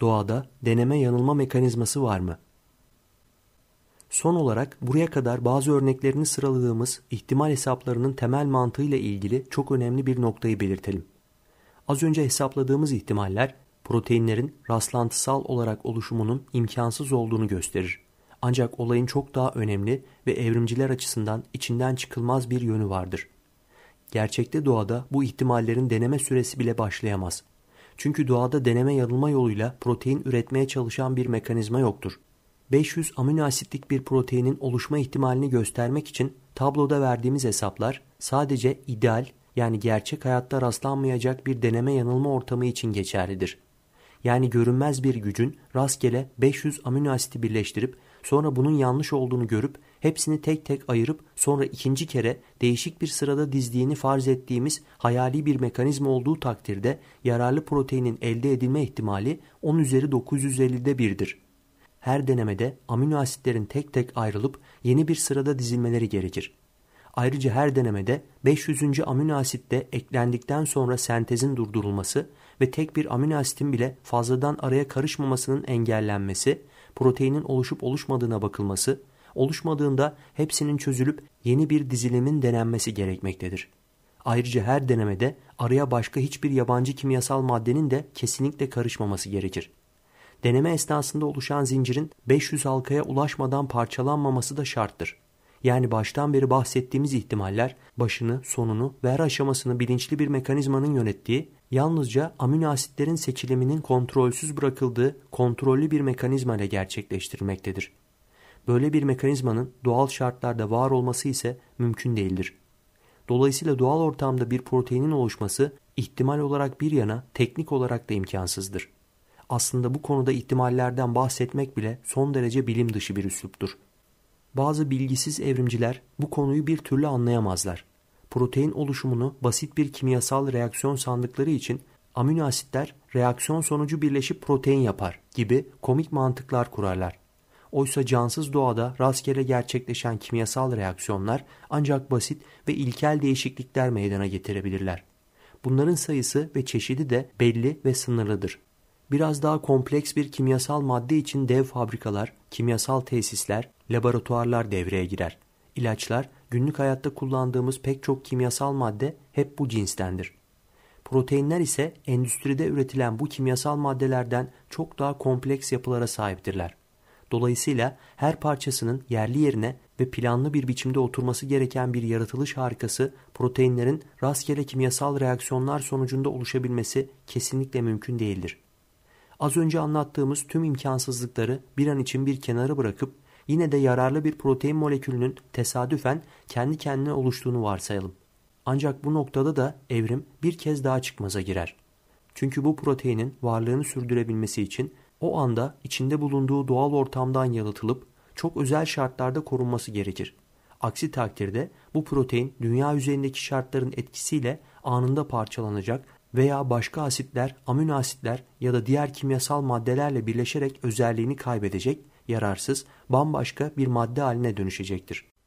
Doğada deneme yanılma mekanizması var mı? Son olarak buraya kadar bazı örneklerini sıraladığımız ihtimal hesaplarının temel mantığıyla ilgili çok önemli bir noktayı belirtelim. Az önce hesapladığımız ihtimaller proteinlerin rastlantısal olarak oluşumunun imkansız olduğunu gösterir. Ancak olayın çok daha önemli ve evrimciler açısından içinden çıkılmaz bir yönü vardır. Gerçekte doğada bu ihtimallerin deneme süresi bile başlayamaz. Çünkü doğada deneme yanılma yoluyla protein üretmeye çalışan bir mekanizma yoktur. 500 amino asitlik bir proteinin oluşma ihtimalini göstermek için tabloda verdiğimiz hesaplar sadece ideal yani gerçek hayatta rastlanmayacak bir deneme yanılma ortamı için geçerlidir yani görünmez bir gücün rastgele 500 amino asiti birleştirip sonra bunun yanlış olduğunu görüp hepsini tek tek ayırıp sonra ikinci kere değişik bir sırada dizdiğini farz ettiğimiz hayali bir mekanizma olduğu takdirde yararlı proteinin elde edilme ihtimali 10 üzeri 950'de birdir. Her denemede amino asitlerin tek tek ayrılıp yeni bir sırada dizilmeleri gerekir. Ayrıca her denemede 500. amino asitte eklendikten sonra sentezin durdurulması ve tek bir amino asitin bile fazladan araya karışmamasının engellenmesi, proteinin oluşup oluşmadığına bakılması, oluşmadığında hepsinin çözülüp yeni bir dizilimin denenmesi gerekmektedir. Ayrıca her denemede araya başka hiçbir yabancı kimyasal maddenin de kesinlikle karışmaması gerekir. Deneme esnasında oluşan zincirin 500 halkaya ulaşmadan parçalanmaması da şarttır yani baştan beri bahsettiğimiz ihtimaller başını, sonunu ve her aşamasını bilinçli bir mekanizmanın yönettiği, yalnızca amino asitlerin seçiliminin kontrolsüz bırakıldığı kontrollü bir mekanizma ile gerçekleştirilmektedir. Böyle bir mekanizmanın doğal şartlarda var olması ise mümkün değildir. Dolayısıyla doğal ortamda bir proteinin oluşması ihtimal olarak bir yana teknik olarak da imkansızdır. Aslında bu konuda ihtimallerden bahsetmek bile son derece bilim dışı bir üsluptur. Bazı bilgisiz evrimciler bu konuyu bir türlü anlayamazlar. Protein oluşumunu basit bir kimyasal reaksiyon sandıkları için amino asitler reaksiyon sonucu birleşip protein yapar gibi komik mantıklar kurarlar. Oysa cansız doğada rastgele gerçekleşen kimyasal reaksiyonlar ancak basit ve ilkel değişiklikler meydana getirebilirler. Bunların sayısı ve çeşidi de belli ve sınırlıdır. Biraz daha kompleks bir kimyasal madde için dev fabrikalar, kimyasal tesisler, laboratuvarlar devreye girer. İlaçlar, günlük hayatta kullandığımız pek çok kimyasal madde hep bu cinstendir. Proteinler ise endüstride üretilen bu kimyasal maddelerden çok daha kompleks yapılara sahiptirler. Dolayısıyla her parçasının yerli yerine ve planlı bir biçimde oturması gereken bir yaratılış harikası proteinlerin rastgele kimyasal reaksiyonlar sonucunda oluşabilmesi kesinlikle mümkün değildir. Az önce anlattığımız tüm imkansızlıkları bir an için bir kenara bırakıp yine de yararlı bir protein molekülünün tesadüfen kendi kendine oluştuğunu varsayalım. Ancak bu noktada da evrim bir kez daha çıkmaza girer. Çünkü bu proteinin varlığını sürdürebilmesi için o anda içinde bulunduğu doğal ortamdan yalıtılıp çok özel şartlarda korunması gerekir. Aksi takdirde bu protein dünya üzerindeki şartların etkisiyle anında parçalanacak veya başka asitler, amino asitler ya da diğer kimyasal maddelerle birleşerek özelliğini kaybedecek, yararsız, bambaşka bir madde haline dönüşecektir.